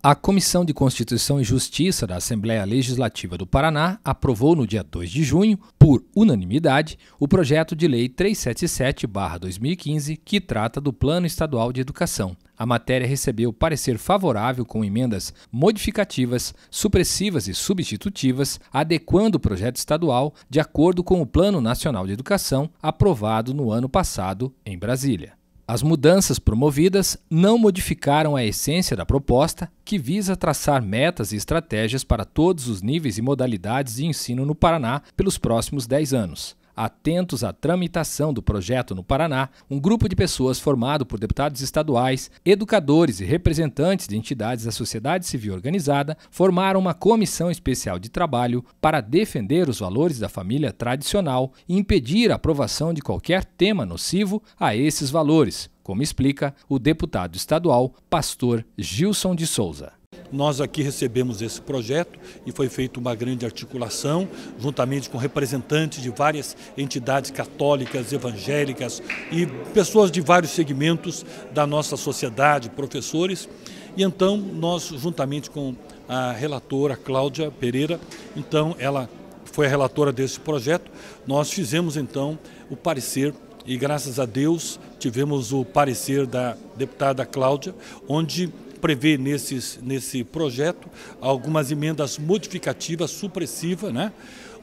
A Comissão de Constituição e Justiça da Assembleia Legislativa do Paraná aprovou no dia 2 de junho, por unanimidade, o projeto de lei 377/2015, que trata do Plano Estadual de Educação. A matéria recebeu parecer favorável com emendas modificativas, supressivas e substitutivas, adequando o projeto estadual de acordo com o Plano Nacional de Educação aprovado no ano passado em Brasília. As mudanças promovidas não modificaram a essência da proposta, que visa traçar metas e estratégias para todos os níveis e modalidades de ensino no Paraná pelos próximos 10 anos atentos à tramitação do projeto no Paraná, um grupo de pessoas formado por deputados estaduais, educadores e representantes de entidades da sociedade civil organizada formaram uma comissão especial de trabalho para defender os valores da família tradicional e impedir a aprovação de qualquer tema nocivo a esses valores, como explica o deputado estadual pastor Gilson de Souza. Nós aqui recebemos esse projeto e foi feita uma grande articulação, juntamente com representantes de várias entidades católicas, evangélicas e pessoas de vários segmentos da nossa sociedade, professores. E então nós, juntamente com a relatora Cláudia Pereira, então ela foi a relatora desse projeto, nós fizemos então o parecer e graças a Deus tivemos o parecer da deputada Cláudia, onde prevê nesses, nesse projeto algumas emendas modificativas, supressivas, né?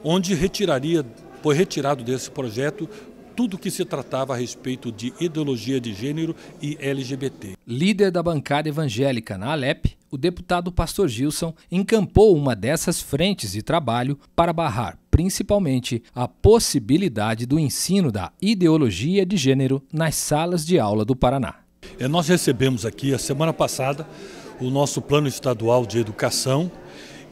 onde retiraria, foi retirado desse projeto tudo que se tratava a respeito de ideologia de gênero e LGBT. Líder da bancada evangélica na Alep, o deputado Pastor Gilson encampou uma dessas frentes de trabalho para barrar principalmente a possibilidade do ensino da ideologia de gênero nas salas de aula do Paraná. É, nós recebemos aqui, a semana passada, o nosso plano estadual de educação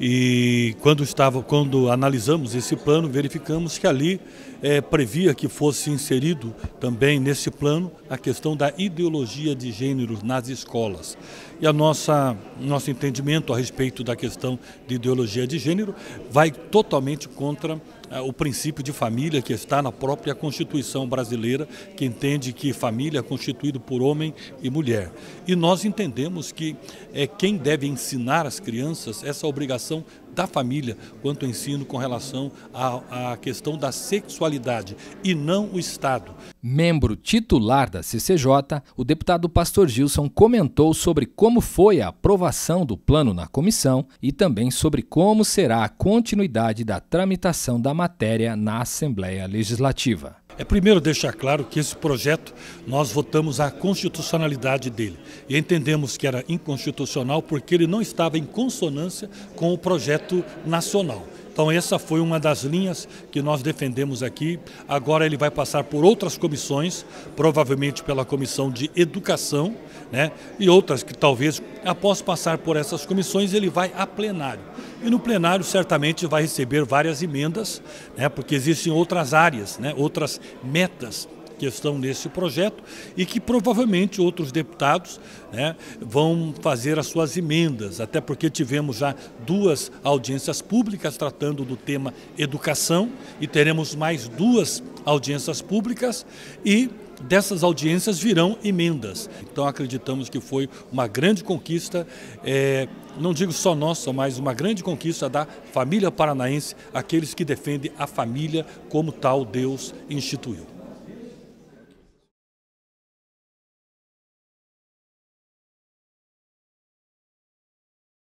e quando, estava, quando analisamos esse plano, verificamos que ali é, previa que fosse inserido também nesse plano a questão da ideologia de gênero nas escolas. E a nossa nosso entendimento a respeito da questão de ideologia de gênero vai totalmente contra é, o princípio de família que está na própria Constituição brasileira, que entende que família é constituído por homem e mulher. E nós entendemos que é quem deve ensinar as crianças essa obrigação da família quanto ao ensino com relação à questão da sexualidade e não o Estado. Membro titular da CCJ, o deputado Pastor Gilson comentou sobre como foi a aprovação do plano na comissão e também sobre como será a continuidade da tramitação da matéria na Assembleia Legislativa. É primeiro deixar claro que esse projeto nós votamos a constitucionalidade dele e entendemos que era inconstitucional porque ele não estava em consonância com o projeto nacional. Então essa foi uma das linhas que nós defendemos aqui. Agora ele vai passar por outras comissões, provavelmente pela comissão de educação, né? E outras que talvez após passar por essas comissões ele vai a plenário. E no plenário certamente vai receber várias emendas, né? Porque existem outras áreas, né? Outras metas que estão nesse projeto e que provavelmente outros deputados né, vão fazer as suas emendas, até porque tivemos já duas audiências públicas tratando do tema educação e teremos mais duas audiências públicas e dessas audiências virão emendas. Então acreditamos que foi uma grande conquista, é, não digo só nossa, mas uma grande conquista da família paranaense, aqueles que defendem a família como tal Deus instituiu.